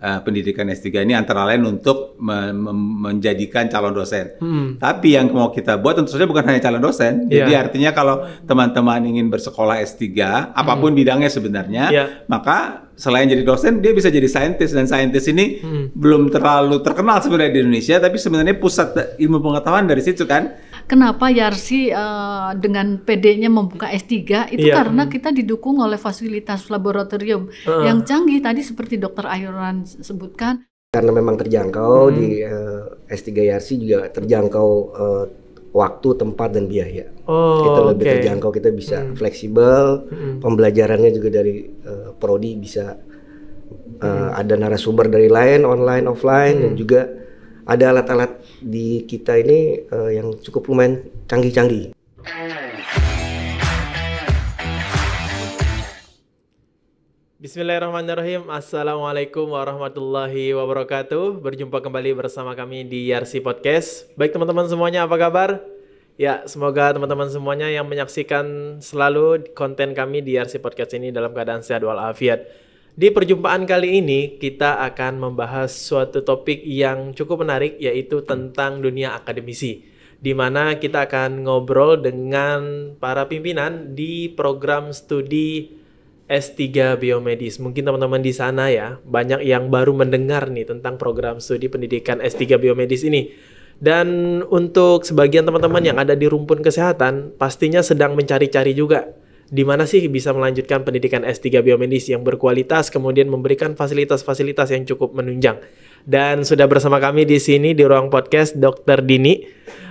uh, pendidikan S3 ini antara lain untuk me me menjadikan calon dosen. Hmm. Tapi yang mau kita buat tentu saja bukan hanya calon dosen. Yeah. Jadi iya. artinya kalau teman-teman ingin bersekolah S3 apapun hmm. bidangnya sebenarnya, yeah. maka selain jadi dosen dia bisa jadi saintis dan saintis ini hmm. belum terlalu terkenal sebenarnya di Indonesia tapi sebenarnya pusat ilmu pengetahuan dari situ kan kenapa Yarsi uh, dengan PD-nya membuka S3 itu yeah. karena hmm. kita didukung oleh fasilitas laboratorium uh. yang canggih tadi seperti dokter Ayuran sebutkan karena memang terjangkau hmm. di uh, eh, S3 Yarsi juga terjangkau uh, waktu, tempat dan biaya. Oh, kita lebih terjangkau, kita bisa hmm. fleksibel. Hmm. Pembelajarannya juga dari uh, prodi bisa uh, hmm. ada narasumber dari lain, online, offline hmm. dan juga ada alat-alat di kita ini uh, yang cukup lumayan canggih-canggih. Bismillahirrahmanirrahim. Assalamualaikum warahmatullahi wabarakatuh. Berjumpa kembali bersama kami di Yarsi Podcast. Baik teman-teman semuanya, apa kabar? Ya, semoga teman-teman semuanya yang menyaksikan selalu konten kami di Yarsi Podcast ini dalam keadaan sehat walafiat. Di perjumpaan kali ini, kita akan membahas suatu topik yang cukup menarik, yaitu tentang dunia akademisi. Di mana kita akan ngobrol dengan para pimpinan di program studi S3 biomedis. Mungkin teman-teman di sana ya, banyak yang baru mendengar nih tentang program studi pendidikan S3 biomedis ini. Dan untuk sebagian teman-teman yang ada di rumpun kesehatan, pastinya sedang mencari-cari juga di mana sih bisa melanjutkan pendidikan S3 biomedis yang berkualitas kemudian memberikan fasilitas-fasilitas yang cukup menunjang. Dan sudah bersama kami di sini di ruang podcast Dr. Dini.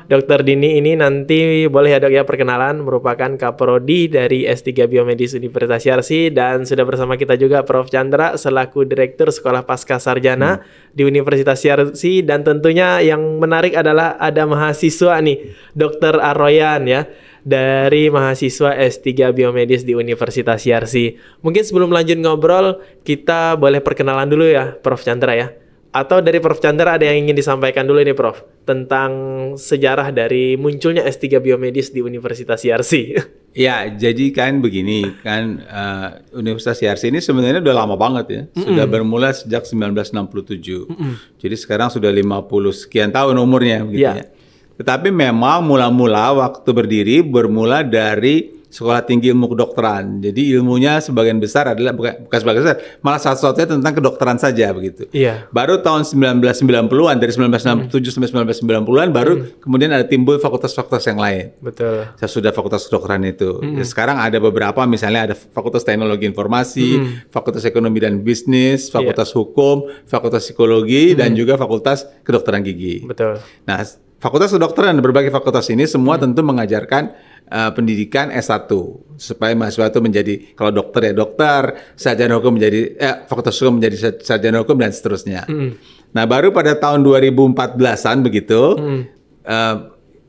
Dokter Dini ini nanti boleh ya ya perkenalan merupakan kaprodi dari S3 Biomedis Universitas Yarsi dan sudah bersama kita juga Prof Chandra selaku Direktur Sekolah Pasca Sarjana hmm. di Universitas Yarsi dan tentunya yang menarik adalah ada mahasiswa nih Dokter Arroyan ya dari mahasiswa S3 Biomedis di Universitas Yarsi. Mungkin sebelum lanjut ngobrol, kita boleh perkenalan dulu ya, Prof Chandra ya. Atau dari Prof Chandra ada yang ingin disampaikan dulu ini Prof tentang sejarah dari munculnya S3 biomedis di Universitas YRC. Ya, jadi kan begini kan uh, Universitas YRC ini sebenarnya udah lama banget ya. Mm -mm. Sudah bermula sejak 1967. Mm -mm. Jadi sekarang sudah 50 sekian tahun umurnya gitu yeah. ya. Tetapi memang mula-mula waktu berdiri bermula dari sekolah tinggi ilmu kedokteran. Jadi ilmunya sebagian besar adalah bukan, bukan sebagian besar, malah satu-satunya tentang kedokteran saja begitu. Iya. Baru tahun 1990-an dari 1967 hmm. sampai 1990-an baru hmm. kemudian ada timbul fakultas-fakultas yang lain. Betul. Saya sudah fakultas kedokteran itu. Hmm. Ya, sekarang ada beberapa misalnya ada fakultas teknologi informasi, hmm. fakultas ekonomi dan bisnis, iya. fakultas yeah. hukum, fakultas psikologi hmm. dan juga fakultas kedokteran gigi. Betul. Nah, fakultas kedokteran berbagai fakultas ini semua hmm. tentu mengajarkan uh, pendidikan S1 supaya mahasiswa itu menjadi kalau dokter ya dokter, sarjana hukum menjadi eh, fakultas hukum menjadi sarjana hukum dan seterusnya. Mm. Nah, baru pada tahun 2014-an begitu mm. uh,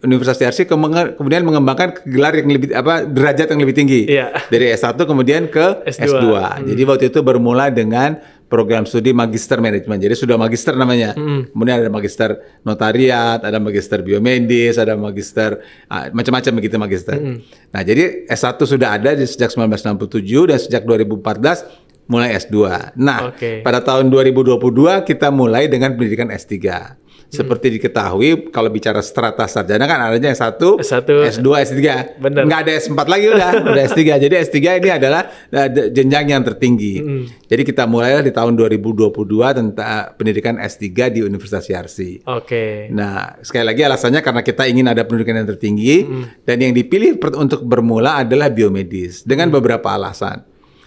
Universitas Yarsi kemudian mengembangkan gelar yang lebih apa derajat yang lebih tinggi. Yeah. Dari S1 kemudian ke S2. S2. Hmm. Jadi waktu itu bermula dengan program studi magister manajemen. Jadi sudah magister namanya. Hmm. Kemudian ada magister notariat, ada magister biomedis, ada magister uh, macam-macam begitu magister. Hmm. Nah, jadi S1 sudah ada sejak 1967 dan sejak 2014 mulai S2. Nah, okay. pada tahun 2022 kita mulai dengan pendidikan S3. Seperti diketahui kalau bicara strata sarjana kan adanya S1, S1 S2, S3. Nggak ada S4 lagi udah, udah S3. Jadi S3 ini adalah eh, jenjang yang tertinggi. Mm. Jadi kita mulai di tahun 2022 tentang eh, pendidikan S3 di Universitas Yarsi. Oke. Okay. Nah, sekali lagi alasannya karena kita ingin ada pendidikan yang tertinggi mm. dan yang dipilih untuk bermula adalah biomedis dengan mm. beberapa alasan.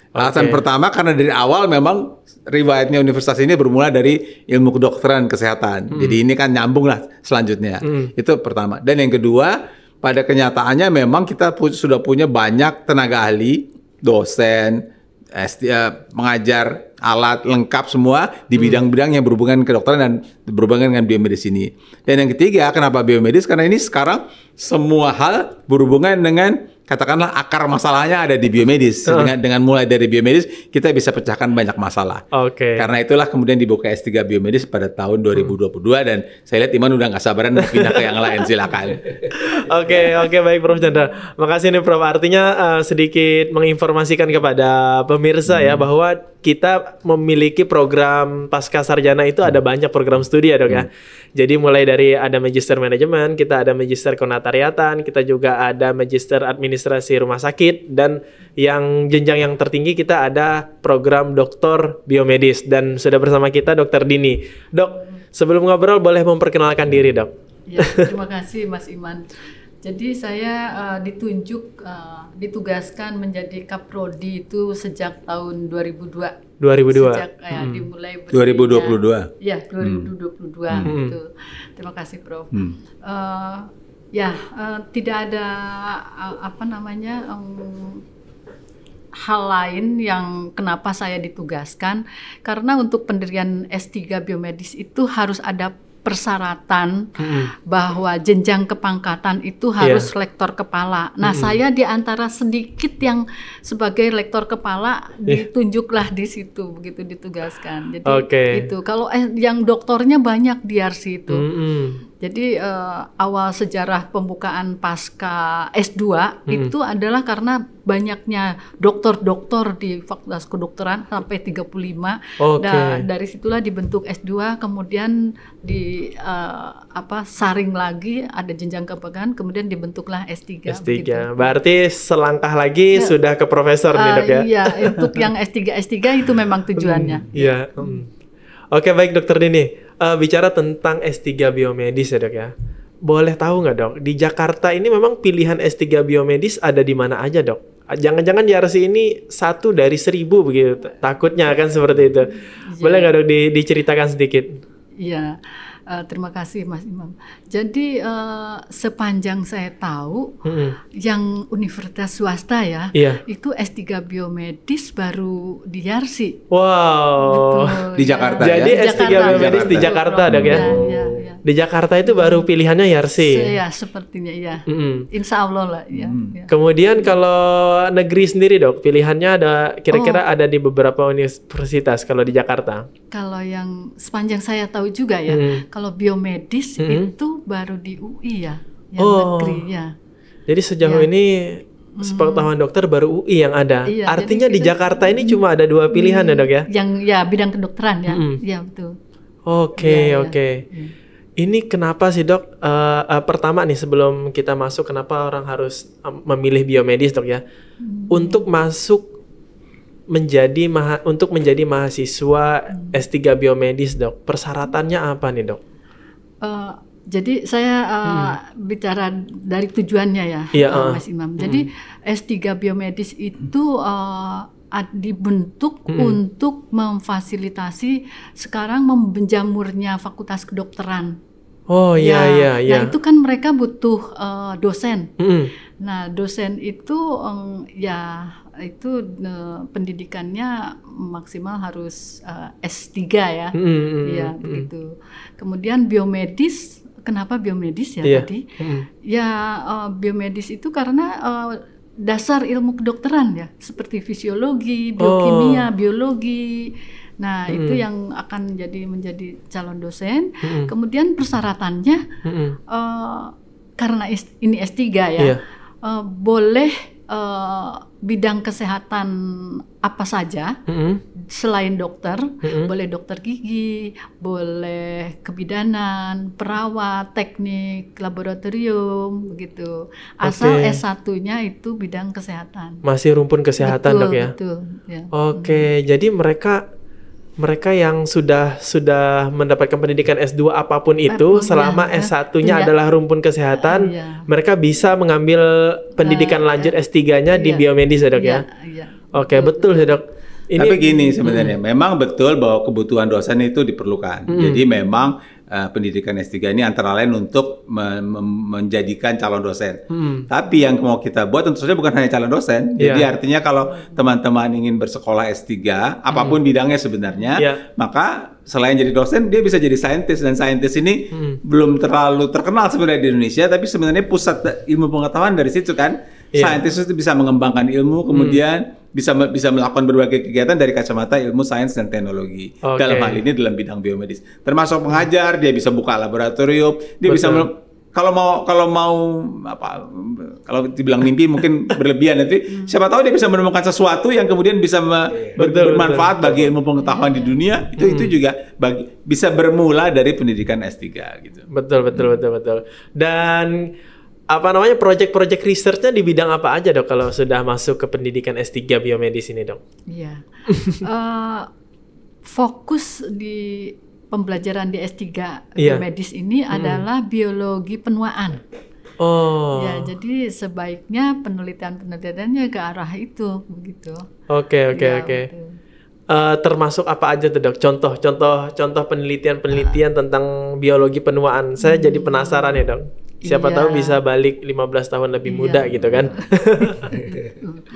Alasan okay. pertama karena dari awal memang riwayatnya universitas ini bermula dari ilmu kedokteran kesehatan. Hmm. Jadi ini kan nyambung lah selanjutnya. Hmm. Itu pertama. Dan yang kedua, pada kenyataannya memang kita pu sudah punya banyak tenaga ahli, dosen, eh, mengajar, alat lengkap semua di hmm. bidang-bidang yang berhubungan kedokteran dan berhubungan dengan biomedis ini. Dan yang ketiga, kenapa biomedis? Karena ini sekarang semua hal berhubungan dengan katakanlah akar masalahnya ada di biomedis. Uh. Dengan dengan mulai dari biomedis kita bisa pecahkan banyak masalah. Oke. Okay. Karena itulah kemudian dibuka S3 biomedis pada tahun 2022 hmm. dan saya lihat Iman udah nggak sabaran pindah ke yang lain silakan. Oke, okay, oke okay, baik Prof Chandra. Makasih nih Prof. Artinya uh, sedikit menginformasikan kepada pemirsa ya hmm. ya bahwa kita memiliki program pasca sarjana itu ada banyak program studi ya dok ya. hmm. Jadi mulai dari ada magister manajemen, kita ada magister konatariatan, kita juga ada magister administrasi rumah sakit dan yang jenjang yang tertinggi kita ada program doktor biomedis dan sudah bersama kita dokter Dini. Dok, sebelum ngobrol boleh memperkenalkan diri dok. Ya, terima kasih Mas Iman. Jadi saya uh, ditunjuk, uh, ditugaskan menjadi kaprodi itu sejak tahun 2002. 2002. Sejak ya, hmm. ya, dimulai berdirinya. 2022. Ya, 2022 hmm. hmm. itu. Terima kasih, Prof. Hmm. Uh, ya, uh, tidak ada uh, apa namanya um, hal lain yang kenapa saya ditugaskan karena untuk pendirian S3 biomedis itu harus ada persyaratan hmm. bahwa jenjang kepangkatan itu harus yeah. lektor kepala. Nah, hmm. saya di antara sedikit yang sebagai lektor kepala yeah. ditunjuklah di situ begitu ditugaskan. Jadi okay. itu kalau eh, yang doktornya banyak di RC itu. Hmm. Jadi uh, awal sejarah pembukaan pasca S2 hmm. itu adalah karena banyaknya dokter-dokter di Fakultas Kedokteran sampai 35. Okay. Nah, dari situlah dibentuk S2, kemudian di uh, apa saring lagi ada jenjang kepegangan, kemudian dibentuklah S3. S3. Berarti selangkah lagi ya. sudah ke profesor uh, nih, Dok ya. Eh, iya, untuk yang S3 S3 itu memang tujuannya. Hmm, iya. Hmm, hmm. Oke, okay, baik Dokter Dini uh, bicara tentang S3 biomedis ya dok ya. Boleh tahu nggak dok, di Jakarta ini memang pilihan S3 biomedis ada di mana aja dok? Jangan-jangan JRC ini satu dari seribu begitu, takutnya kan seperti itu. Boleh iya. nggak dok di, diceritakan sedikit? Iya. Yeah Uh, terima kasih Mas Imam. Jadi uh, sepanjang saya tahu mm-hmm. yang universitas swasta ya, yeah. itu S3 biomedis baru di Yarsi. Wow. Betul, di ya. Jakarta ya. Jadi ya? S3 Jakarta, biomedis di Jakarta, ada ya. ya. ya, Di Jakarta itu baru pilihannya Yarsi. Ya, iya, sepertinya ya. hmm Insya Allah lah ya, mm. Kemudian kalau negeri sendiri dok, pilihannya ada kira-kira oh. ada di beberapa universitas kalau di Jakarta. Kalau yang sepanjang saya tahu juga ya. Mm kalau biomedis mm -hmm. itu baru di UI ya, yang oh. negeri ya. Jadi sejauh ya. ini hmm. sepengetahuan hmm. dokter baru UI yang ada. Iya, Artinya di Jakarta ini hmm. cuma ada dua hmm. pilihan ya dok ya? Yang ya bidang kedokteran ya, hmm. ya betul. Oke okay, ya, ya, ya, oke. Okay. Ya. Ini kenapa sih dok? Uh, uh, pertama nih sebelum kita masuk, kenapa orang harus memilih biomedis dok ya? Hmm. Untuk masuk menjadi maha, untuk menjadi mahasiswa hmm. S3 biomedis dok, persyaratannya apa nih dok? uh, jadi saya uh, hmm. bicara dari tujuannya ya, ya uh. Mas Imam. Hmm. Jadi S3 biomedis itu uh, dibentuk hmm. untuk memfasilitasi sekarang menjamurnya Fakultas Kedokteran. Oh iya, ya ya ya. Nah itu kan mereka butuh uh, dosen. Hmm. Nah dosen itu um, ya itu uh, pendidikannya maksimal harus uh, eh, S3 ya. Mm, ya, mm, begitu. Kemudian biomedis, kenapa biomedis ya yeah. tadi? Mm. Ya uh, biomedis itu karena uh, dasar ilmu kedokteran ya, seperti fisiologi, oh. biokimia, oh. biologi. Nah, hmm. itu yang akan jadi menjadi calon dosen. Hmm. Kemudian persyaratannya hmm. uh, karena ini S3 ya. Yeah. Iya. Uh, boleh uh, bidang kesehatan apa saja mm-hmm. selain dokter, mm-hmm. boleh dokter gigi, boleh kebidanan, perawat, teknik, laboratorium begitu Asal okay. S1-nya itu bidang kesehatan. Masih rumpun kesehatan betul, dok ya. Betul, ya. Oke, okay. mm-hmm. jadi mereka mereka yang sudah sudah mendapatkan pendidikan S2 apapun itu ya. selama ya, S1-nya iya. adalah rumpun kesehatan, iya. mereka bisa mengambil pendidikan uh, lanjut S3-nya iya. di biomedis ya, Dok ya. Iya, iya. Oke, betul, betul ya, Dok. Ini, Tapi gini sebenarnya, hmm. memang betul bahwa kebutuhan dosen itu diperlukan. Hmm. Jadi memang uh, pendidikan S3 ini antara lain untuk me me menjadikan calon dosen. Hmm. Tapi yang mau kita buat tentu saja bukan hanya calon dosen. Yeah. Jadi artinya kalau teman-teman ingin bersekolah S3 apapun hmm. bidangnya sebenarnya, yeah. maka selain jadi dosen dia bisa jadi saintis dan saintis ini hmm. belum terlalu terkenal sebenarnya di Indonesia tapi sebenarnya pusat ilmu pengetahuan dari situ kan. Yeah. Saintis itu bisa mengembangkan ilmu hmm. kemudian hmm bisa bisa melakukan berbagai kegiatan dari kacamata ilmu sains dan teknologi okay. dalam hal ini dalam bidang biomedis termasuk pengajar dia bisa buka laboratorium dia Betul. bisa kalau mau kalau mau apa kalau dibilang mimpi mungkin berlebihan nanti siapa tahu dia bisa menemukan sesuatu yang kemudian bisa me, iya. betul, bermanfaat betul, bagi ilmu pengetahuan di dunia itu hmm. itu juga bagi, bisa bermula dari pendidikan S3 gitu. Betul betul hmm. betul betul. Dan apa namanya proyek-proyek researchnya di bidang apa aja dok kalau sudah masuk ke pendidikan S3 biomedis ini dok? Iya. uh, fokus di pembelajaran di S3 yeah. biomedis ini hmm. adalah biologi penuaan. Oh. Ya, jadi sebaiknya penelitian-penelitiannya ke arah itu begitu. Oke, oke, iya, oke. Eh, termasuk apa aja tuh, Dok? Contoh, contoh, contoh penelitian-penelitian uh. tentang biologi penuaan. Saya hmm. jadi penasaran ya, Dok. Siapa iya. tahu bisa balik 15 tahun lebih iya. muda gitu kan. Iya.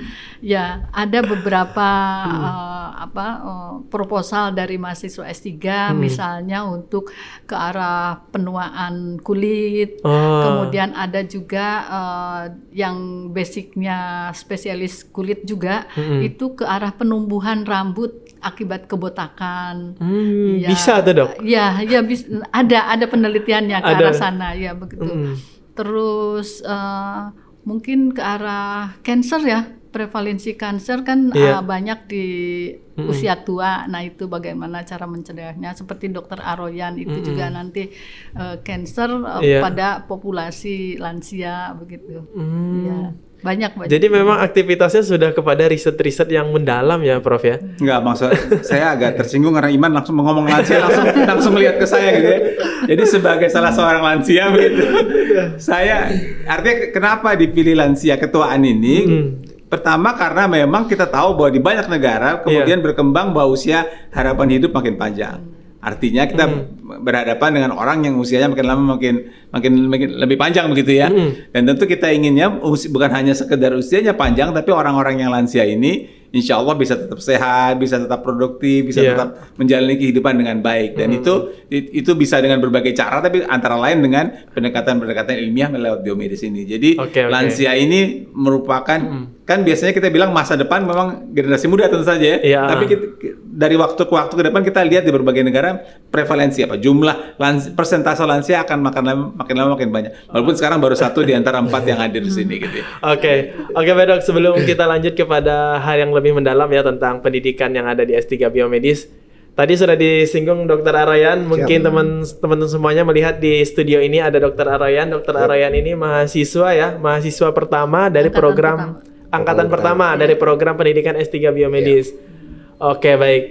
ya, ada beberapa hmm. uh, apa uh, proposal dari mahasiswa S3 hmm. misalnya untuk ke arah penuaan kulit. Oh. Kemudian ada juga uh, yang basicnya spesialis kulit juga hmm. itu ke arah penumbuhan rambut akibat kebotakan. Hmm, ya, bisa tuh, Dok. Ya, ya bisa ada ada penelitiannya ke ada. arah sana ya begitu. Hmm terus uh, mungkin ke arah cancer ya prevalensi kanker kan yeah. Iya. uh, banyak di mm-hmm. usia tua. Nah, itu bagaimana cara mencegahnya? Seperti Dokter Aroyan itu mm-hmm. juga nanti kanker uh, uh, yeah. pada populasi lansia begitu. Mm. Yeah. Banyak, banyak. Jadi memang aktivitasnya sudah kepada riset-riset yang mendalam ya, Prof ya? Enggak, maksud saya agak tersinggung karena Iman langsung mengomong lansia, langsung langsung melihat ke saya gitu ya. Jadi sebagai salah seorang lansia begitu, saya artinya kenapa dipilih lansia ketuaan ini? Hmm. Pertama karena memang kita tahu bahwa di banyak negara kemudian yeah. berkembang bahwa usia harapan hidup makin panjang. Artinya kita hmm. berhadapan dengan orang yang usianya makin lama makin makin, makin lebih panjang begitu ya. Mm. Dan tentu kita inginnya usi, bukan hanya sekedar usianya panjang, tapi orang-orang yang lansia ini insya Allah bisa tetap sehat, bisa tetap produktif, bisa yeah. tetap menjalani kehidupan dengan baik. Dan mm. itu itu bisa dengan berbagai cara, tapi antara lain dengan pendekatan-pendekatan ilmiah melalui biomedis ini. Jadi okay, okay. lansia ini merupakan mm. kan biasanya kita bilang masa depan memang generasi muda tentu saja ya. Yeah. Tapi kita, dari waktu ke waktu ke depan kita lihat di berbagai negara prevalensi apa jumlah lansia, persentase lansia akan makan makin lama makin banyak. Walaupun sekarang baru satu di antara empat yang hadir di sini gitu. Ya. Oke, oke okay, Pak Dok. Sebelum kita lanjut kepada hal yang lebih mendalam ya tentang pendidikan yang ada di S3 Biomedis. Tadi sudah disinggung Dokter Arayan, mungkin teman-teman semuanya melihat di studio ini ada Dokter Arayan. Dokter Arayan ini mahasiswa ya, mahasiswa pertama dari angkatan program pertama. angkatan pertama ya. dari program pendidikan S3 Biomedis. Ya. Oke, okay, baik.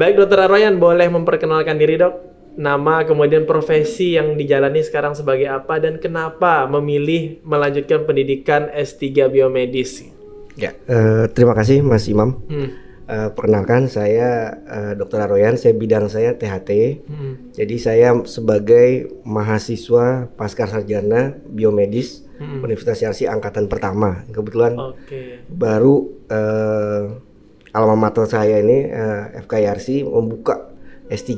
Baik Dokter Arayan, boleh memperkenalkan diri dok? nama kemudian profesi yang dijalani sekarang sebagai apa dan kenapa memilih melanjutkan pendidikan S3 biomedis? Ya, uh, terima kasih Mas Imam. Hmm. Uh, perkenalkan saya uh, eh, Dr. Aroyan, saya bidang saya THT. Hmm. Jadi saya sebagai mahasiswa pasca sarjana biomedis hmm. Universitas Yarsi angkatan pertama. Kebetulan okay. baru uh, alma mater saya ini FK FKYRC membuka S3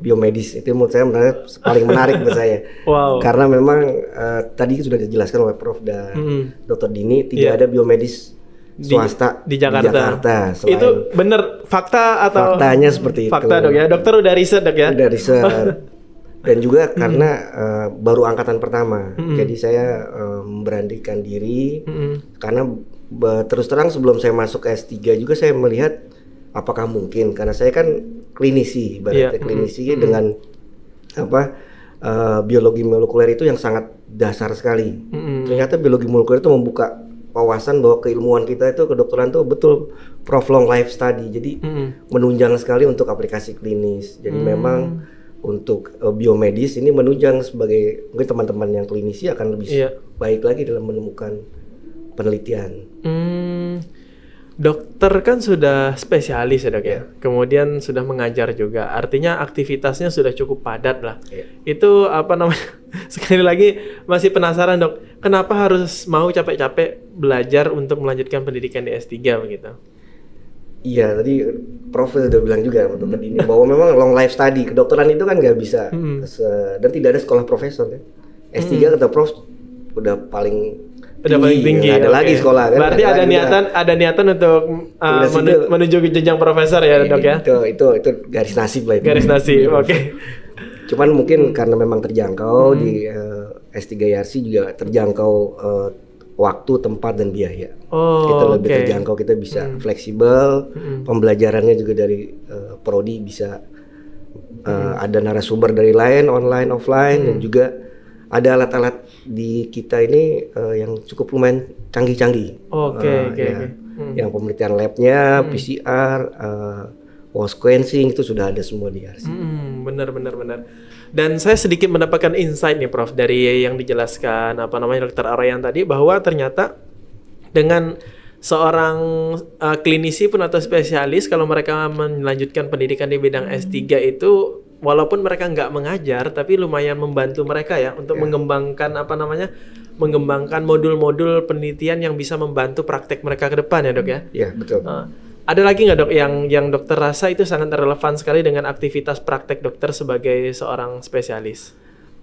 biomedis itu menurut saya menarik, paling menarik buat saya wow. karena memang uh, tadi sudah dijelaskan oleh Prof dan hmm. Dr Dini tidak yeah. ada biomedis swasta di, di Jakarta. Di Jakarta itu benar fakta atau faktanya seperti itu fakta dok ya dokter udah riset dok ya udah riset dan juga karena hmm. uh, baru angkatan pertama hmm. jadi saya memberanikan eh, memberanikan diri hmm. karena terus terang sebelum saya masuk S3 juga saya melihat apakah mungkin karena saya kan klinisi berarti iya, yeah. klinisi mm -hmm. dengan apa uh, biologi molekuler itu yang sangat dasar sekali mm -hmm. ternyata biologi molekuler itu membuka wawasan bahwa keilmuan kita itu kedokteran itu betul long life study jadi mm -hmm. menunjang sekali untuk aplikasi klinis jadi mm -hmm. memang untuk uh, biomedis ini menunjang sebagai mungkin teman-teman yang klinisi akan lebih yeah. baik lagi dalam menemukan penelitian. Hmm dokter kan sudah spesialis ya dok yeah. ya. Iya. Kemudian sudah mengajar juga. Artinya aktivitasnya sudah cukup padat lah. Yeah. Itu apa namanya? Sekali lagi masih penasaran dok, kenapa harus mau capek-capek belajar untuk melanjutkan pendidikan di S3 begitu? Iya tadi Prof sudah bilang juga untuk hmm. ini bahwa memang long life study kedokteran itu kan nggak bisa -hmm. dan tidak ada sekolah profesor ya. S3 -hmm. kata Prof udah paling udah paling tinggi. Ada okay. lagi iya, sekolah kan. Berarti ada, niatan juga. ada niatan untuk uh, menu, menuju ke jenjang profesor ya, Dok ya. Itu itu itu garis nasib lah itu. Garis nasib. Iya. Oke. Okay. Cuman mungkin karena memang terjangkau hmm. di uh, eh, S3 YRC juga terjangkau uh, waktu, tempat dan biaya. Oh, kita lebih okay. terjangkau, kita bisa hmm. fleksibel. Hmm. Pembelajarannya juga dari uh, prodi bisa uh, hmm. ada narasumber dari lain online, offline hmm. dan juga ada alat-alat di kita ini uh, yang cukup lumayan canggih-canggih. Oke, okay, eh, oke. Ya. Hmm. Yang penelitian labnya, hmm. PCR, uh, eh, wall sequencing itu sudah ada semua di RC. Hmm, benar, benar, benar. Dan saya sedikit mendapatkan insight nih, Prof, dari yang dijelaskan apa namanya Dokter Arayan tadi bahwa ternyata dengan seorang uh, klinisi pun atau spesialis kalau mereka melanjutkan pendidikan di bidang S3 itu walaupun mereka nggak mengajar tapi lumayan membantu mereka ya untuk yeah. mengembangkan apa namanya mengembangkan modul-modul penelitian yang bisa membantu praktek mereka ke depan ya dok ya. Iya yeah, betul. Uh, ada lagi nggak dok yang yang dokter rasa itu sangat relevan sekali dengan aktivitas praktek dokter sebagai seorang spesialis?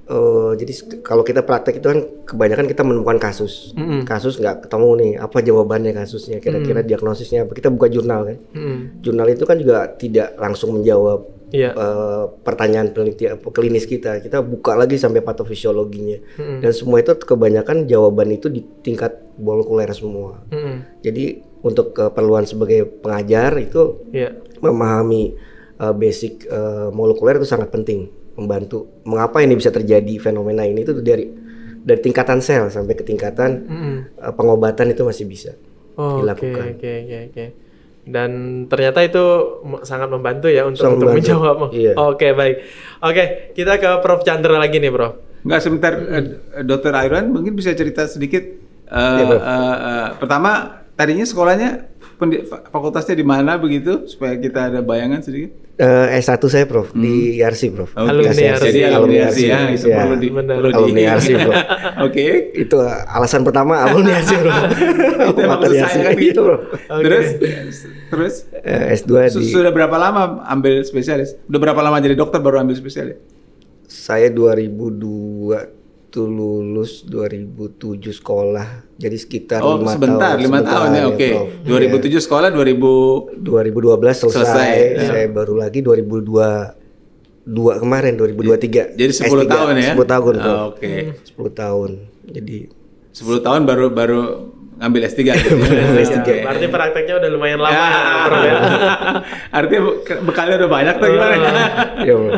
Uh, jadi kalau kita praktek itu kan kebanyakan kita menemukan kasus, mm -hmm. kasus nggak ketemu nih apa jawabannya kasusnya, kira-kira mm -hmm. diagnosisnya apa. Kita buka jurnal kan, mm -hmm. jurnal itu kan juga tidak langsung menjawab yeah. Iya. uh, pertanyaan penelitian eh, klinis kita. Kita buka lagi sampai patofisiologinya. Mm-hmm. Dan semua itu kebanyakan jawaban itu di tingkat molekuler semua. Mm-hmm. Jadi untuk keperluan sebagai pengajar itu yeah. memahami uh, basic uh, molekuler itu sangat penting membantu. Mengapa ini bisa terjadi fenomena ini itu dari dari tingkatan sel sampai ke tingkatan mm-hmm. uh, pengobatan itu masih bisa oh, dilakukan. okay, Okay, okay dan ternyata itu sangat membantu ya untuk, untuk menjawab. Iya. Oke baik. Oke kita ke Prof Chandra lagi nih Prof. Enggak sebentar hmm. Dokter Iron mungkin bisa cerita sedikit. Uh, ya, uh, uh, pertama tadinya sekolahnya fakultasnya di mana begitu supaya kita ada bayangan sedikit. Uh, eh, S1 saya Prof hmm. di e IRC Prof. Okay. Alumni IRC. E jadi alumni IRC e ya, itu ya. perlu di alumni IRC Prof. Oke. okay. Itu alasan pertama alumni IRC Prof. itu materi IRC kan gitu Prof. Okay. Terus terus uh, eh, S2 Sudah di Sudah berapa lama ambil spesialis? Sudah berapa lama jadi dokter baru ambil spesialis? Saya 2002 itu lulus 2007 sekolah. Jadi sekitar oh, 5 sebentar, tahun. 5 sebentar, tahun ya, ya oke. Okay. 2007 yeah. sekolah, 2000 2012 selesai. selesai Yeah. Saya baru lagi 2002 2 kemarin 2023. Jadi 10 S3, tahun ya. 10 tahun. Oh, oke. Okay. 10 tahun. Jadi 10 tahun baru baru ngambil S3 gitu. ngambil S3. Ya, berarti prakteknya udah lumayan lama. Ya. ya. ya. Artinya bekalnya udah banyak tuh gimana? Iya.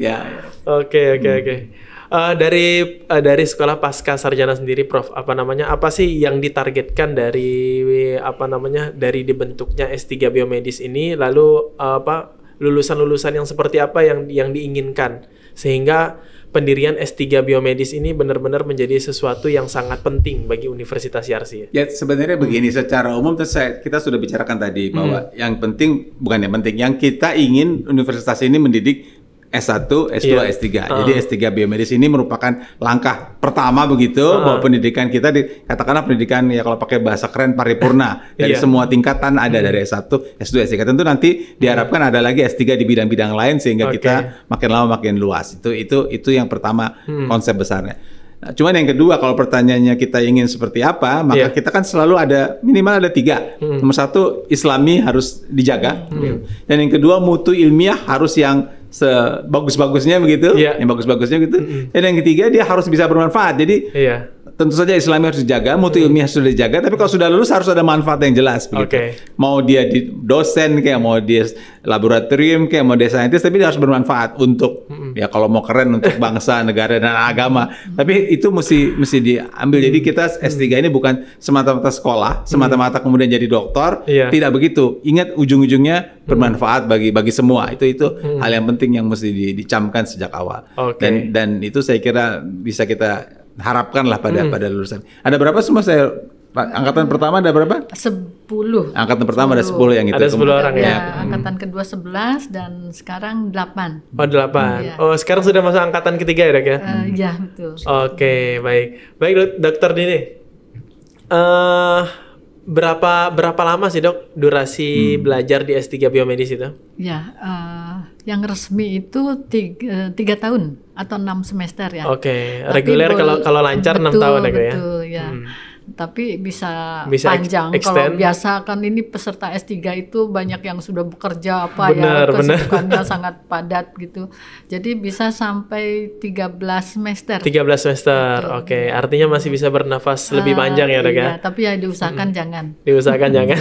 Ya. Oke, oke, oke uh, dari uh, dari sekolah pasca sarjana sendiri Prof apa namanya apa sih yang ditargetkan dari apa namanya dari dibentuknya S3 biomedis ini lalu uh, apa lulusan-lulusan yang seperti apa yang yang diinginkan sehingga pendirian S3 biomedis ini benar-benar menjadi sesuatu yang sangat penting bagi Universitas Yarsi. Ya, ya sebenarnya begini hmm. secara umum kita sudah bicarakan tadi bahwa hmm. yang penting bukan yang penting yang kita ingin universitas ini mendidik S1, S2, yeah. S3. Uh. Jadi ah. S3 biomedis ini merupakan langkah pertama begitu uh. bahwa pendidikan kita dikatakanlah pendidikan ya kalau pakai bahasa keren paripurna dari yeah. semua tingkatan ada hmm. dari S1, S2, S3. Tentu nanti diharapkan hmm. ada lagi S3 di bidang-bidang lain sehingga okay. kita makin lama makin luas. Itu itu itu yang pertama hmm. konsep besarnya. Nah, cuman yang kedua kalau pertanyaannya kita ingin seperti apa, maka yeah. kita kan selalu ada minimal ada tiga. Hmm. Nomor satu Islami harus dijaga, hmm. dan yang kedua mutu ilmiah harus yang sebagus-bagusnya begitu, yeah. yang bagus-bagusnya gitu. Mm -hmm. Dan yang ketiga dia harus bisa bermanfaat. Jadi yeah tentu saja Islam harus dijaga, mutu ilmiah hmm. sudah dijaga, tapi kalau sudah lulus harus ada manfaat yang jelas. Oke. Okay. Mau dia di dosen kayak mau dia laboratorium kayak mau dia saintis, tapi dia harus bermanfaat untuk hmm ya kalau mau keren untuk bangsa, negara dan agama. Hmm. Tapi itu mesti mesti diambil. Jadi hmm. kita S3 ini bukan semata-mata sekolah, semata-mata kemudian jadi dokter, yeah. tidak begitu. Ingat ujung-ujungnya bermanfaat bagi bagi semua itu itu hmm. hal yang penting yang mesti dicamkan sejak awal okay. dan dan itu saya kira bisa kita harapkanlah pada hmm. pada lulusan. Ada berapa semua saya angkatan pertama ada berapa? 10. Angkatan pertama 10. ada 10 yang itu. Ada 10 orang ya. ya. Angkatan kedua 11 dan sekarang 8. Oh, 8. Hmm, ya. Oh, sekarang sudah masuk angkatan ketiga ya, Dok ya? Uh, ya, betul. Oke, okay, baik. Baik, Dokter Dini. Eh uh, Berapa berapa lama sih dok durasi hmm. belajar di S3 biomedis itu? Ya, uh, yang resmi itu tiga, eh, tiga tahun atau enam semester ya. Oke, okay. reguler kalau kalau lancar enam tahun ya, ya. Betul ya. Hmm tapi bisa, bisa panjang. Ex Kalau biasa kan ini peserta S3 itu banyak yang sudah bekerja apa ya, benar, ya, kesibukannya sangat padat gitu. Jadi bisa sampai 13 semester. 13 semester. Oke, okay. artinya masih bisa bernafas uh, lebih ah, panjang ya, Dok ya? iya, ya. tapi ya diusahakan hmm. jangan. Diusahakan jangan.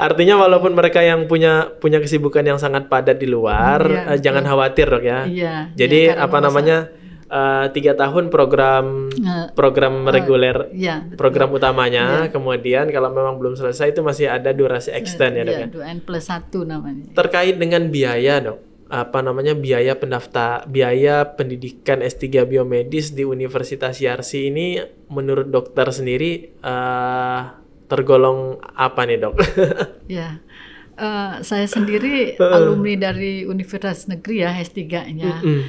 Artinya walaupun mereka yang punya punya kesibukan yang sangat padat di luar, iya, eh, jangan iya. khawatir dok ya. Iya. Jadi iya, apa namanya? namanya? Eh, tiga uh, tahun program program uh, reguler yeah, program yeah. utamanya yeah. kemudian kalau memang belum selesai itu masih ada durasi extend uh, ya iya, dok yeah, ya plus satu namanya terkait dengan biaya dok apa namanya biaya pendaftar biaya pendidikan S3 biomedis di Universitas Yarsi ini menurut dokter sendiri uh, tergolong apa nih dok? ya uh, saya sendiri alumni dari Universitas Negeri ya S3-nya mm -hmm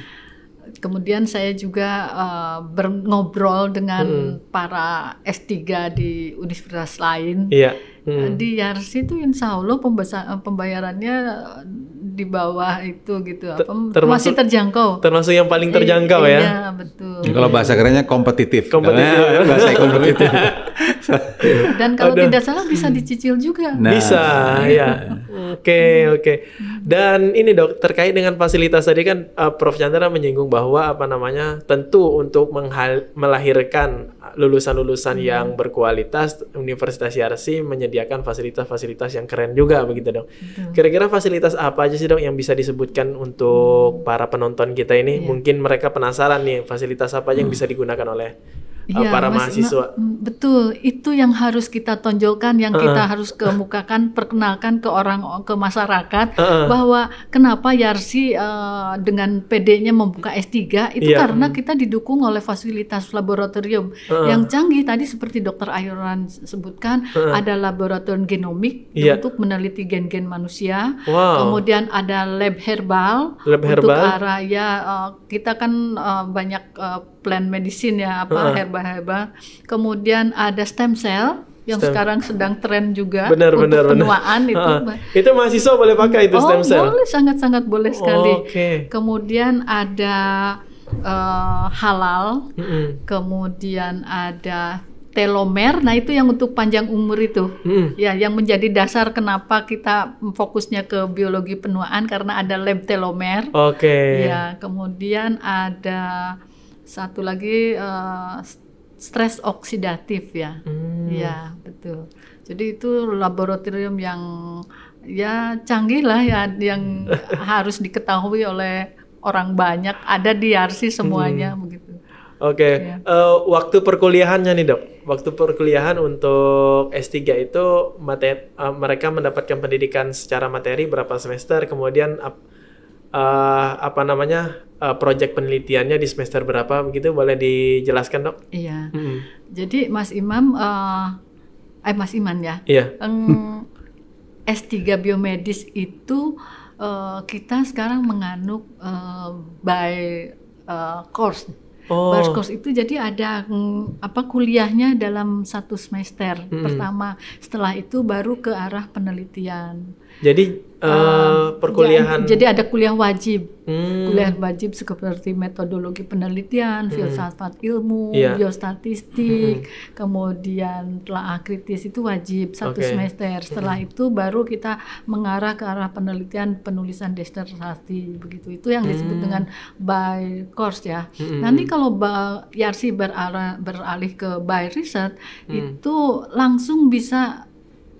kemudian saya juga uh, eh, berngobrol dengan hmm. para S3 di universitas lain. Iya. Hmm. Di Yarsi itu insya Allah pembayarannya di bawah itu gitu apa termasuk, masih terjangkau termasuk yang paling terjangkau eh, ya iya betul ya, kalau bahasa kerennya kompetitif kompetitif bahasa kompetitif dan kalau Aduh. tidak salah bisa dicicil juga nah. bisa ya oke okay, hmm. oke okay. dan ini dok terkait dengan fasilitas tadi kan uh, Prof Chandra menyinggung bahwa apa namanya tentu untuk melahirkan lulusan-lulusan hmm. yang berkualitas Universitas Yarsi menyediakan fasilitas-fasilitas yang keren juga begitu dong. Kira-kira fasilitas apa aja sih dong yang bisa disebutkan untuk hmm. para penonton kita ini? Yeah. Mungkin mereka penasaran nih fasilitas apa aja yang hmm. bisa digunakan oleh ya, para mas, mahasiswa. Nah, mm, betul, itu yang harus kita tonjolkan, yang uh kita harus kemukakan, perkenalkan ke orang ke masyarakat uh bahwa kenapa Yarsi uh, dengan PD-nya membuka S3 itu yeah. karena hmm. kita didukung oleh fasilitas laboratorium uh yang canggih tadi seperti Dokter Ayuran sebutkan uh ada laboratorium genomik yeah. untuk meneliti gen-gen manusia. Wow. Kemudian ada lab herbal lab herbal. untuk arah ya uh, kita kan uh, banyak uh, plan medicine ya apa -uh. herbal haba-haba. Kemudian ada stem cell yang stem. sekarang sedang tren juga benar, untuk benar, penuaan benar. itu. masih itu mahasiswa boleh pakai itu oh, stem cell. boleh sangat-sangat boleh sekali. Oh, okay. Kemudian ada uh, halal, mm -hmm. kemudian ada telomer. Nah, itu yang untuk panjang umur itu. Hmm. Ya, yang menjadi dasar kenapa kita fokusnya ke biologi penuaan karena ada lab telomer. Oke. Okay. Ya, kemudian ada satu lagi uh, stres oksidatif ya. Hmm. Ya, betul. Jadi itu laboratorium yang ya canggih lah ya yang harus diketahui oleh orang banyak ada di RC semuanya hmm. begitu. Oke, okay. ya. uh, waktu perkuliahannya nih dok, waktu perkuliahan untuk S3 itu materi, uh, eh, mereka mendapatkan pendidikan secara materi berapa semester, kemudian uh, uh, apa namanya uh, eh, proyek penelitiannya di semester berapa begitu boleh dijelaskan dok? Iya. Hmm. Jadi Mas Imam, uh, eh Mas Iman ya. Iya. Um, S3 biomedis itu uh, kita sekarang menganut uh, by uh, course. Oh. course itu jadi ada mm, apa kuliahnya dalam satu semester hmm. pertama. Setelah itu baru ke arah penelitian. Jadi Eh, perkuliahan. Ya, jadi ada kuliah wajib. Hmm. Kuliah wajib seperti metodologi penelitian, hmm. filsafat ilmu, yeah. biostatistik, hmm. kemudian telah kritis itu wajib satu okay. semester. Setelah hmm. itu baru kita mengarah ke arah penelitian penulisan disertasi begitu. Itu yang disebut hmm. dengan by course ya. Hmm. Nanti kalau Yarsi berarah, beralih ke by research hmm. itu langsung bisa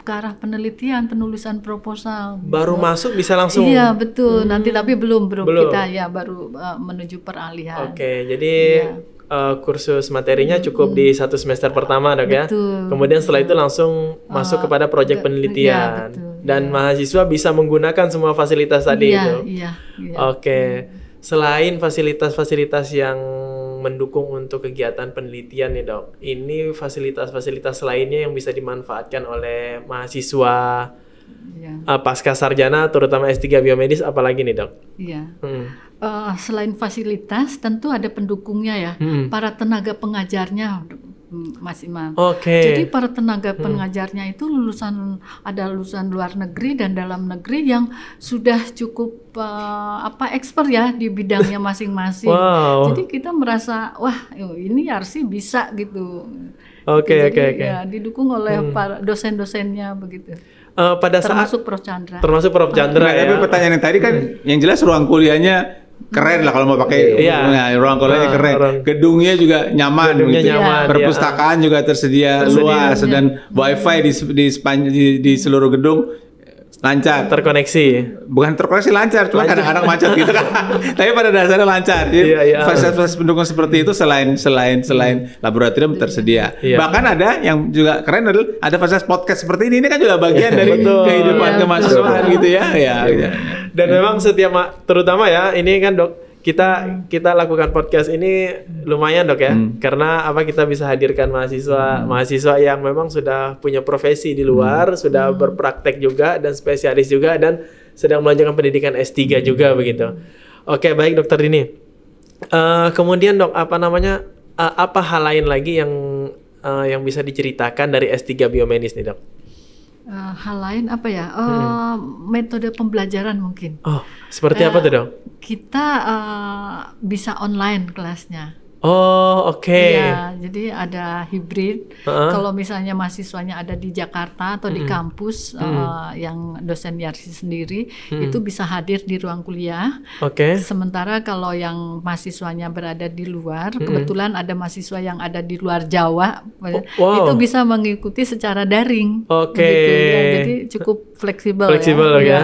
ke arah penelitian, penulisan proposal. Baru gitu. masuk bisa langsung. Iya, betul. Hmm. Nanti tapi belum belum, belum. kita ya baru uh, menuju peralihan. Oke, okay, jadi ya uh, kursus materinya cukup hmm. di satu semester pertama dok ya. betul, ya. Kemudian setelah itu langsung uh, masuk kepada proyek ya, penelitian ya, betul, dan ya. mahasiswa bisa menggunakan semua fasilitas tadi ya, itu. Iya, ya. Oke. Okay. Hmm. Selain fasilitas-fasilitas yang mendukung untuk kegiatan penelitian nih dok. Ini fasilitas-fasilitas lainnya yang bisa dimanfaatkan oleh mahasiswa ya. uh, pasca sarjana, terutama S3 biomedis, apalagi nih dok? Iya. Hmm. Uh, selain fasilitas, tentu ada pendukungnya ya. Hmm. Para tenaga pengajarnya Mas Imam. Oke. Okay. Jadi para tenaga hmm. pengajarnya hmm. itu lulusan ada lulusan luar negeri dan dalam negeri yang sudah cukup uh, apa expert ya di bidangnya masing-masing. wow. Jadi kita merasa wah ini Arsi bisa gitu. Oke oke oke. Ya, didukung oleh hmm. para dosen-dosennya begitu uh, pada termasuk saat termasuk Prof Chandra. Termasuk Prof Chandra. Uh, ya. Tapi pertanyaan yang tadi kan hmm. yang jelas ruang kuliahnya keren lah kalau mau pakai iya. Ya, ruang kuliahnya ah, keren. Orang. Gedungnya juga nyaman Gedungnya gitu. Nyaman, iya. Perpustakaan ya. juga tersedia, tersedia luas ya. dan wifi di di, di di seluruh gedung lancar terkoneksi bukan terkoneksi lancar cuma kadang-kadang macet gitu kan tapi pada dasarnya lancar jadi yeah, yeah. fasilitas pendukung seperti itu selain selain selain laboratorium tersedia yeah. bahkan ada yang juga keren adalah ada fasilitas podcast seperti ini ini kan juga bagian iya, dari kehidupan yeah, iya, kemahasiswaan gitu ya ya, ya. dan memang setiap terutama ya ini kan dok kita kita lakukan podcast ini lumayan dok ya hmm. karena apa kita bisa hadirkan mahasiswa hmm. mahasiswa yang memang sudah punya profesi di luar hmm. sudah hmm. berpraktek juga dan spesialis juga dan sedang melanjutkan pendidikan S3 hmm. juga begitu. Oke baik dokter ini. Uh, eh, kemudian dok apa namanya uh, apa hal lain lagi yang uh, yang bisa diceritakan dari S3 biomedis nih dok? uh, hal lain apa ya uh, hmm. metode pembelajaran mungkin oh seperti uh, apa tuh eh, dong kita uh, bisa online kelasnya Oh oke. Okay. Iya, jadi ada hibrid. Uh-huh. Kalau misalnya mahasiswanya ada di Jakarta atau mm. di kampus mm. uh, yang dosen Yarsi sendiri, mm. itu bisa hadir di ruang kuliah. Oke. Okay. Sementara kalau yang mahasiswanya berada di luar, mm. kebetulan ada mahasiswa yang ada di luar Jawa, eh, oh, wow. itu bisa mengikuti secara daring. Oke. Okay. ya. Jadi cukup fleksibel. Ya. Fleksibel ya. ya. ya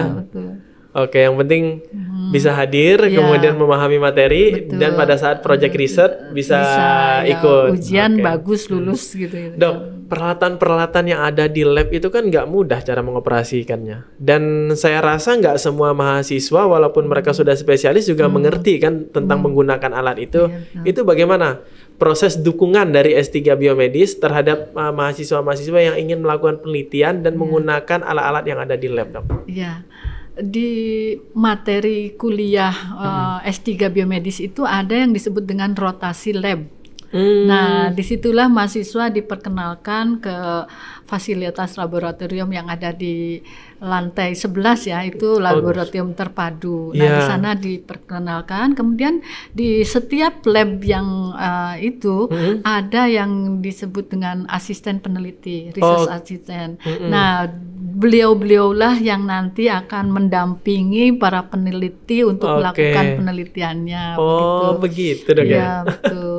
Oke, okay, yang penting iya bisa hmm. hadir, yeah. kemudian memahami materi Betul. dan pada saat project iya. riset bisa, bisa ya. ikut ya, ujian okay. bagus lulus hmm. gitu. gitu. Dok, peralatan-peralatan yang ada di lab itu kan nggak mudah cara mengoperasikannya. Dan saya rasa nggak semua mahasiswa walaupun mereka hmm. sudah spesialis juga hmm. mengerti kan tentang hmm. menggunakan alat itu. yeah. Iya, itu bagaimana? proses dukungan dari S3 biomedis terhadap eh, mahasiswa-mahasiswa yang ingin melakukan penelitian dan yeah. menggunakan alat-alat yang ada di lab, Dok. Iya di materi kuliah uh, eh, S3 biomedis itu ada yang disebut dengan rotasi lab. Nah, hmm. Nah, disitulah mahasiswa diperkenalkan ke fasilitas laboratorium yang ada di lantai 11 ya, itu laboratorium terpadu. Nah, yeah. di sana diperkenalkan. Kemudian di setiap lab yang uh, itu hmm. ada yang disebut dengan asisten peneliti, research oh. assistant. Hmm. Nah, beliau-beliaulah yang nanti akan mendampingi para peneliti untuk okay. melakukan penelitiannya. Oh, begitu, begitu dong ya. ya betul.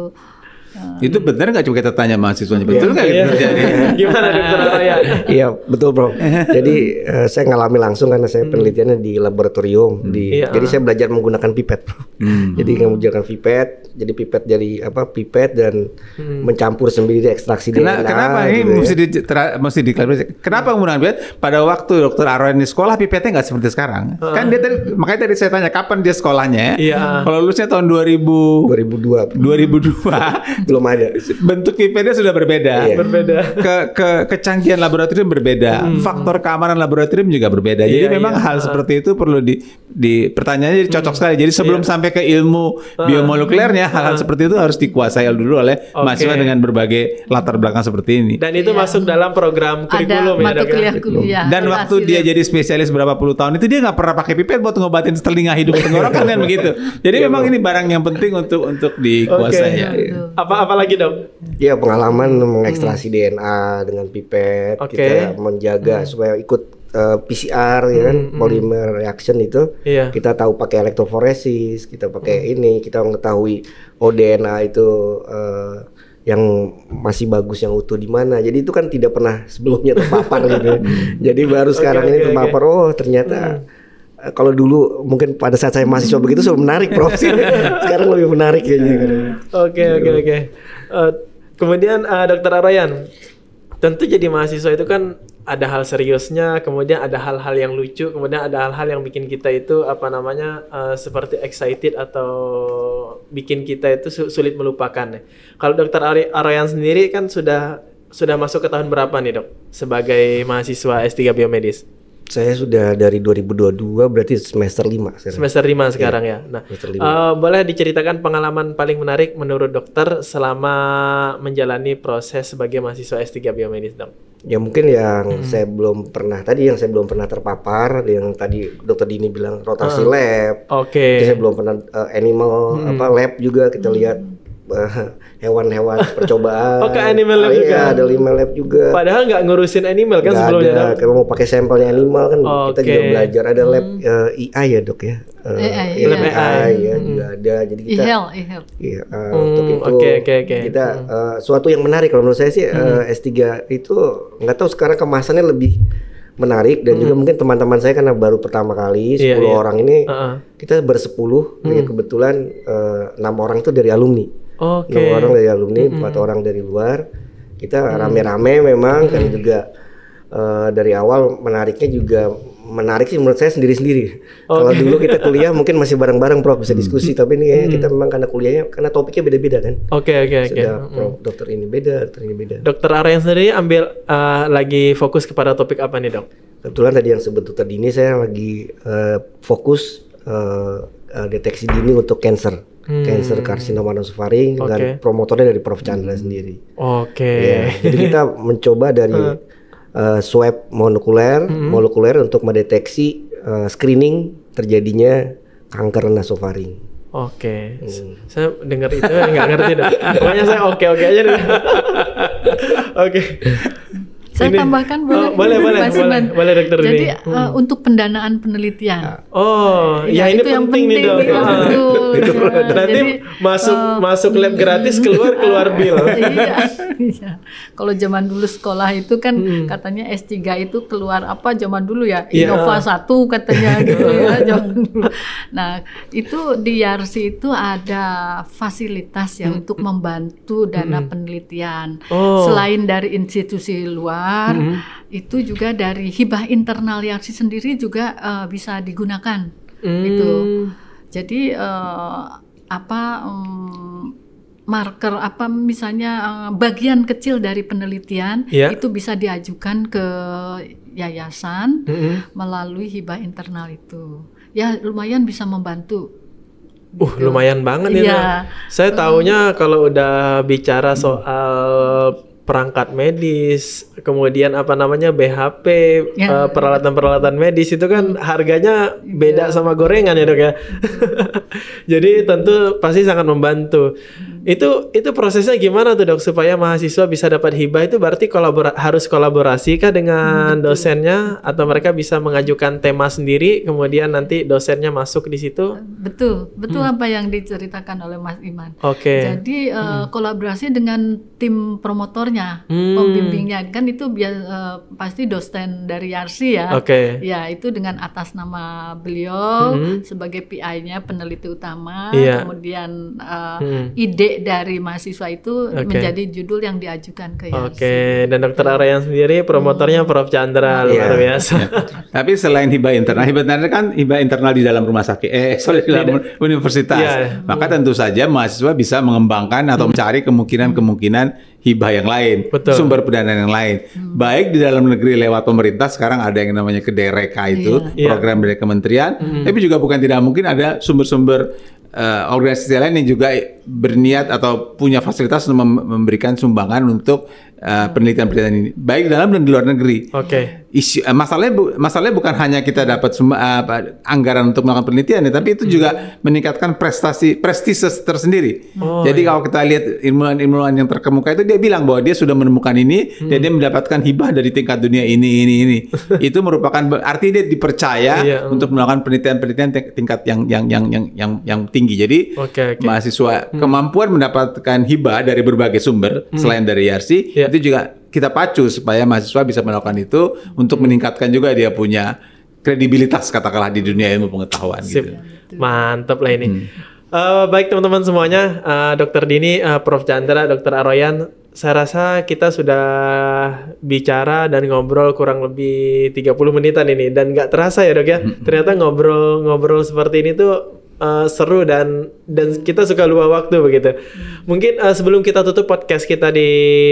Hmm. Itu benar nggak coba kita tanya mahasiswanya betul nggak ya, ya. Gimana dokter Araya? Iya betul bro. Jadi uh, saya ngalami langsung karena saya hmm. penelitiannya di laboratorium. Hmm. Di, ya. Jadi ah. saya belajar menggunakan pipet bro. Hmm. Jadi menggunakan pipet. Jadi pipet dari apa pipet dan hmm. mencampur sendiri ekstraksi Kena, DNA. Kenapa ini gitu ya. mesti di, ter, mesti diklarifikasi? Kenapa menggunakan pipet? Pada waktu dokter Araya di sekolah pipetnya nggak seperti sekarang. Hmm. Kan dia tadi makanya tadi saya tanya kapan dia sekolahnya. Iya. Kalau lulusnya tahun 2000 2002. Bro. 2002 belum ada. Bentuk pipetnya sudah berbeda. Iya. Berbeda. Ke, ke kecanggihan laboratorium berbeda. Hmm. Faktor keamanan laboratorium juga berbeda. Jadi iya, memang iya. hal seperti itu perlu di di pertanyaannya cocok hmm. sekali. Jadi sebelum iya. sampai ke ilmu uh, ah. biomolekulernya hal-hal uh. seperti itu harus dikuasai dulu oleh okay. mahasiswa dengan berbagai latar belakang seperti ini. Dan itu iya. masuk dalam program kurikulum ada ya, mata ya? kuliah, kuliah. Dan waktu dia jadi spesialis berapa puluh tahun itu dia nggak pernah pakai pipet buat ngobatin telinga hidup tenggorokan kan, kan iya, begitu. Jadi iya, memang ini barang yang penting untuk untuk dikuasai apa apa lagi dok? Ya pengalaman mengekstrasi hmm. DNA dengan pipet, okay. kita menjaga hmm. supaya ikut uh, eh, PCR ya kan hmm, hmm. polymer reaction itu yeah. kita tahu pakai elektroforesis kita pakai hmm. ini kita mengetahui oh DNA itu uh, yang masih bagus yang utuh di mana jadi itu kan tidak pernah sebelumnya terpapar gitu ya. jadi baru sekarang okay, okay, ini terpapar okay. oh ternyata hmm kalau dulu mungkin pada saat saya mahasiswa begitu sudah menarik Prof. Sekarang lebih menarik kayaknya. Oke oke oke. Gitu. Eh, kemudian uh, Dokter Arayan, tentu jadi mahasiswa itu kan ada hal seriusnya, kemudian ada hal-hal yang lucu, kemudian ada hal-hal yang bikin kita itu apa namanya uh, seperti excited atau bikin kita itu sulit melupakan. Kalau Dokter Arayan sendiri kan sudah sudah masuk ke tahun berapa nih dok sebagai mahasiswa S3 biomedis? Saya sudah dari 2022 berarti semester 5 sekarang. Semester 5 sekarang ya. ya. Nah, Uh, boleh diceritakan pengalaman paling menarik menurut dokter selama menjalani proses sebagai mahasiswa S3 biomedis, Dok? Ya mungkin yang hmm. saya belum pernah tadi yang saya belum pernah terpapar yang tadi dokter Dini bilang rotasi uh, lab. Oke. Okay. saya belum pernah uh, animal hmm. apa lab juga kita hmm. lihat hewan-hewan percobaan. Oke oh, animal lab oh, juga. Iya, ada lima lab juga. Padahal nggak ngurusin animal kan gak sebelumnya. Ada. Kalau mau pakai sampelnya animal kan oh, kita okay. juga belajar ada lab hmm. uh, eh, AI e ya dok ya. Uh, eh, AI, e iya, iya. e ya, lab AI, AI ya hmm. juga ada. Jadi kita. IHEL, IHEL. Iya. Uh, hmm, untuk itu okay, okay, okay. kita uh, suatu yang menarik kalau menurut saya sih hmm. uh, S3 itu nggak tahu sekarang kemasannya lebih menarik dan hmm. juga mungkin teman-teman saya karena baru pertama kali 10 yeah, yeah. orang ini uh -uh. kita bersepuluh hmm. kebetulan enam uh, orang itu dari alumni. Oke. Okay. orang dari alumni, empat hmm. orang dari luar. Kita rame-rame hmm. memang hmm. kan juga uh, dari awal menariknya juga menarik sih menurut saya sendiri-sendiri. Okay. Oh. Kalau dulu kita kuliah mungkin masih bareng-bareng Prof bisa diskusi, hmm. tapi ini kayaknya kita memang karena kuliahnya karena topiknya beda-beda kan. Oke oke okay, oke. Prof dokter ini beda, dokter ini beda. Dokter Arya sendiri ambil uh, lagi fokus kepada topik apa nih, Dok? Kebetulan tadi yang sebut tadi ini saya lagi uh, fokus uh, deteksi dini untuk cancer. Hmm. Cancer karsinoma nasofaring okay. dan promotornya dari Prof Chandra hmm. sendiri. Oke. Okay. Iya. Yeah. Jadi kita mencoba dari uh. swab molekuler, hmm. molekuler untuk mendeteksi uh, screening terjadinya kanker nasofaring. Oke, okay. hmm. saya dengar itu nggak ngerti dah. Pokoknya saya oke oke aja. oke. Okay. Saya ini, tambahkan boleh. Oh, boleh, boleh, boleh, boleh boleh dokter Jadi ini. Uh, Hmm. untuk pendanaan penelitian. Oh, ya, ya ini itu penting, yang penting nih dok. Ya, betul. Ya, Nanti jadi, masuk uh, masuk lab gratis keluar keluar bil. iya. iya. Kalau zaman dulu sekolah itu kan hmm. katanya S3 itu keluar apa zaman dulu ya iya. Innova satu yeah. katanya gitu ya zaman dulu. Nah, itu di Yarsi itu ada fasilitas ya hmm. untuk membantu dana hmm. penelitian. Oh. Selain dari institusi luar luar mm -hmm. itu juga dari hibah internal Yarsi sendiri juga uh, bisa digunakan mm. itu jadi uh, apa um, marker apa misalnya uh, bagian kecil dari penelitian yeah. itu bisa diajukan ke yayasan mm -hmm. melalui hibah internal itu ya lumayan bisa membantu Uh, gitu. lumayan banget ya. Saya taunya kalau udah bicara soal perangkat medis, kemudian apa namanya BHP, peralatan ya. eh, peralatan-peralatan medis itu kan harganya beda ya. sama gorengan ya dok ya. Jadi tentu pasti sangat membantu. Itu itu prosesnya gimana tuh dok supaya mahasiswa bisa dapat hibah itu berarti kolabora harus kolaborasi kah dengan Betul. dosennya atau mereka bisa mengajukan tema sendiri kemudian nanti dosennya masuk di situ? Betul, betul hmm. apa yang diceritakan oleh Mas Iman. Oke. Okay. Jadi eh, hmm. kolaborasi dengan tim promotornya, hmm. pembimbingnya kan itu biar, uh, eh, pasti dosen dari Yarsi ya. Oke. Okay. Ya, itu dengan atas nama beliau hmm. sebagai PI-nya peneliti utama, yeah. kemudian uh, hmm. ide dari mahasiswa itu okay. menjadi judul yang diajukan ke Oke, okay. dan dokter Arayan sendiri promotornya hmm. Prof Chandra yeah. luar biasa. Tapi selain hibah internal, hibah internal kan hibah internal di dalam rumah sakit, eh sorry di dalam universitas. Yeah. Maka tentu saja mahasiswa bisa mengembangkan atau hmm. mencari kemungkinan-kemungkinan hibah yang lain, Betul. sumber pendanaan yang lain. Hmm. Baik di dalam negeri lewat pemerintah, sekarang ada yang namanya kedereka itu, yeah. Iya. program dari kementerian, hmm. tapi juga bukan tidak mungkin ada sumber-sumber uh, organisasi lain yang juga berniat atau punya fasilitas untuk memberikan sumbangan untuk Eh, penelitian-penelitian ini baik dalam dan di luar negeri. Oke. Okay. Isu uh, masalahnya bu, masalahnya bukan hanya kita dapat semua uh, eh, anggaran untuk melakukan penelitian ya, tapi itu juga hmm. meningkatkan prestasi prestise tersendiri. Oh, Jadi iya. kalau kita lihat ilmuwan-ilmuwan yang terkemuka itu dia bilang bahwa dia sudah menemukan ini hmm. dan dia mendapatkan hibah dari tingkat dunia ini ini ini. itu merupakan arti dia dipercaya iya, hmm. untuk melakukan penelitian-penelitian tingkat yang yang yang yang yang yang tinggi. Jadi okay, okay. mahasiswa hmm. kemampuan mendapatkan hibah dari berbagai sumber hmm. selain dari e Yarsi. yeah yeah. itu juga kita pacu supaya mahasiswa bisa melakukan itu untuk hmm. meningkatkan juga dia punya kredibilitas katakanlah di dunia ilmu pengetahuan Sip. gitu. Mantap lah ini. Hmm. Uh, baik teman-teman semuanya, uh, Dokter Dini, uh, Prof Chandra, Dokter Aroyan, saya rasa kita sudah bicara dan ngobrol kurang lebih 30 menitan ini dan nggak terasa ya dok ya hmm. ternyata ngobrol-ngobrol seperti ini tuh uh, seru dan dan hmm. kita suka lupa waktu begitu. Hmm. Mungkin uh, sebelum kita tutup podcast kita di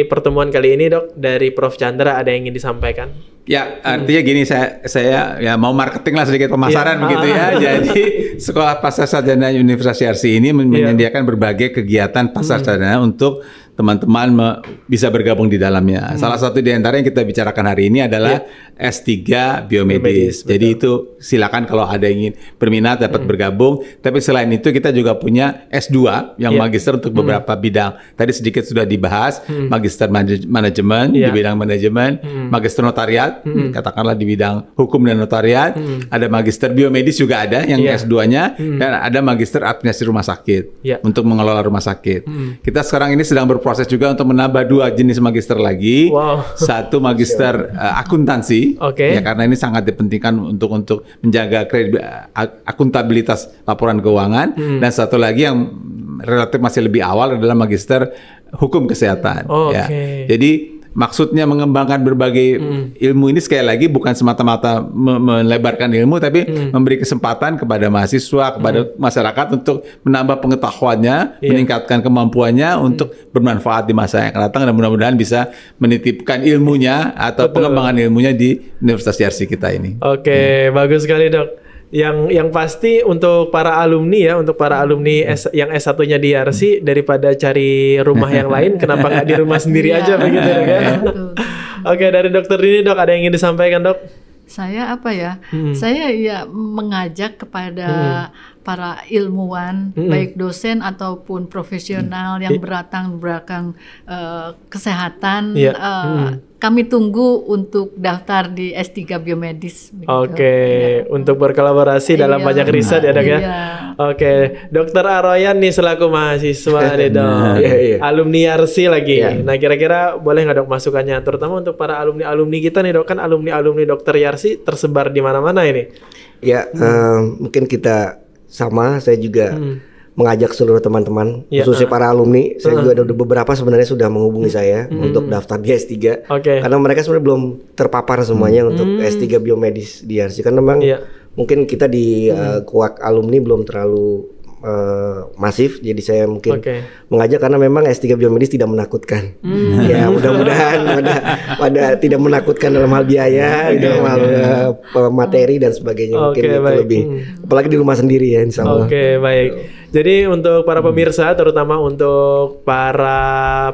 pertemuan kali ini, Dok, dari Prof Chandra ada yang ingin disampaikan? Ya, artinya hmm. gini saya saya ya mau marketing lah sedikit pemasaran ya. begitu ya. Jadi Sekolah Pasar Sarjana Universitas Yarsi ini ya. menyediakan berbagai kegiatan pasar hmm. sarjana untuk teman-teman bisa bergabung di dalamnya. Hmm. Salah satu di antara yang kita bicarakan hari ini adalah ya. S3 biomedis. biomedis Jadi itu silakan kalau ada yang ingin berminat dapat hmm. bergabung. Tapi selain itu kita juga punya S2 yang yeah. magister untuk hmm. beberapa hmm. bidang. Tadi sedikit sudah dibahas, hmm. magister manajemen yeah. di iya. bidang manajemen, hmm. magister notariat hmm. katakanlah di bidang hukum dan notariat, hmm. ada magister biomedis juga ada yang yeah. S2-nya hmm. dan ada magister administrasi rumah sakit yeah. untuk mengelola rumah sakit. Hmm. Kita sekarang ini sedang berproses juga untuk menambah dua jenis magister lagi. Wow. Satu magister uh, akuntansi Oke. Okay. Ya karena ini sangat dipentingkan untuk untuk menjaga kredit akuntabilitas laporan keuangan hmm. dan satu lagi yang relatif masih lebih awal adalah magister hukum kesehatan. Oh, ya. Okay. Jadi maksudnya mengembangkan berbagai hmm. ilmu ini sekali lagi bukan semata-mata me melebarkan ilmu tapi hmm. memberi kesempatan kepada mahasiswa kepada hmm. masyarakat untuk menambah pengetahuannya yeah. meningkatkan kemampuannya hmm. untuk bermanfaat di masa yang akan datang dan mudah-mudahan bisa menitipkan ilmunya atau Betul. pengembangan ilmunya di Universitas Yarsi kita ini. Oke, okay, hmm. bagus sekali dok yang yang pasti untuk para alumni ya untuk para alumni S, yang S satunya di RC hmm. daripada cari rumah yang lain kenapa nggak di rumah sendiri iya. aja begitu ya kan iya, oke dari dokter ini dok ada yang ingin disampaikan dok saya apa ya hmm. saya ya mengajak kepada hmm para ilmuwan mm -hmm. baik dosen ataupun profesional mm -hmm. yang beratang belakang uh, kesehatan yeah. Iya. uh, mm -hmm. kami tunggu untuk daftar di S3 biomedis Oke, okay. ya. untuk berkolaborasi iya. dalam banyak riset ya Dok ya? iya. ya. Oke, okay. Dokter Aroyan nih selaku mahasiswa nih Dok. Iya, iya, iya. Alumni Arsi lagi. Iya. Nah, kira-kira boleh nggak Dok masukannya terutama untuk para alumni-alumni kita nih Dok kan alumni-alumni Dokter Yarsi tersebar di mana-mana ini. Ya, hmm. um, mungkin kita sama saya juga hmm. mengajak seluruh teman-teman ya, khususnya uh. para alumni saya hmm. juga ada beberapa sebenarnya sudah menghubungi hmm. saya hmm. untuk daftar di S3 okay. karena mereka sebenarnya belum terpapar semuanya hmm. untuk hmm. S3 biomedis di RC karena memang ya. mungkin kita di hmm. uh, kuak alumni belum terlalu uh, masif jadi saya mungkin okay. mengajak karena memang S3 biomedis tidak menakutkan mm. ya mudah-mudahan pada pada tidak menakutkan dalam hal biaya okay, iya, dalam iya, hal okay. Iya. Eh, materi dan sebagainya okay, mungkin baik. itu lebih hmm. apalagi di rumah sendiri ya insya Allah oke okay, baik gitu. jadi untuk para hmm. pemirsa terutama untuk para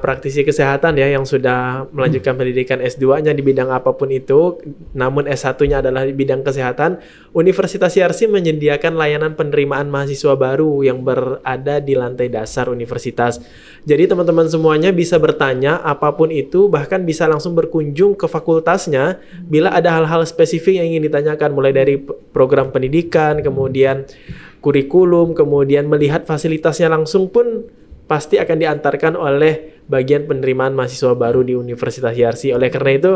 praktisi kesehatan ya yang sudah melanjutkan hmm. pendidikan S2-nya di bidang apapun itu namun S1-nya adalah di bidang kesehatan Universitas Yarsi menyediakan layanan penerimaan mahasiswa baru yang berada di lantai dasar universitas. Jadi teman-teman semuanya bisa bertanya apapun itu bahkan bisa langsung berkunjung ke fakultasnya bila ada hal-hal spesifik yang ingin ditanyakan mulai dari program pendidikan, kemudian kurikulum, kemudian melihat fasilitasnya langsung pun pasti akan diantarkan oleh bagian penerimaan mahasiswa baru di Universitas Yarsi. Oleh karena itu,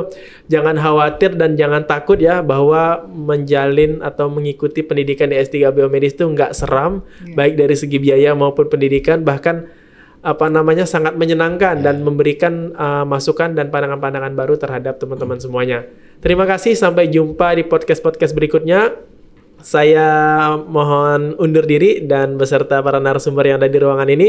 jangan khawatir dan jangan takut ya bahwa menjalin atau mengikuti pendidikan di S3 Biomedis itu nggak seram, yeah. baik dari segi biaya maupun pendidikan, bahkan apa namanya sangat menyenangkan yeah. dan ya. memberikan uh, masukan dan pandangan-pandangan baru terhadap teman-teman semuanya. Terima kasih, sampai jumpa di podcast-podcast berikutnya saya mohon undur diri dan beserta para narasumber yang ada di ruangan ini